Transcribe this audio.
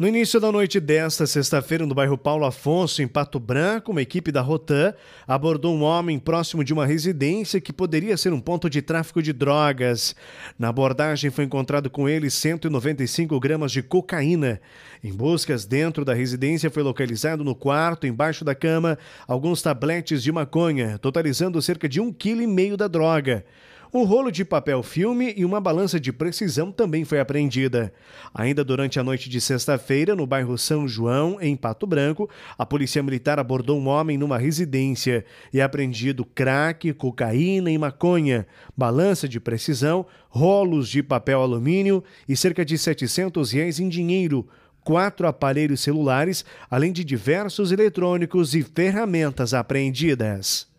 No início da noite desta sexta-feira, no bairro Paulo Afonso, em Pato Branco, uma equipe da Rotan abordou um homem próximo de uma residência que poderia ser um ponto de tráfico de drogas. Na abordagem foi encontrado com ele 195 gramas de cocaína. Em buscas dentro da residência foi localizado no quarto, embaixo da cama, alguns tabletes de maconha, totalizando cerca de um quilo e meio da droga. Um rolo de papel filme e uma balança de precisão também foi apreendida. Ainda durante a noite de sexta-feira, no bairro São João, em Pato Branco, a polícia militar abordou um homem numa residência e é apreendido crack, cocaína e maconha, balança de precisão, rolos de papel alumínio e cerca de 700 reais em dinheiro, quatro aparelhos celulares, além de diversos eletrônicos e ferramentas apreendidas.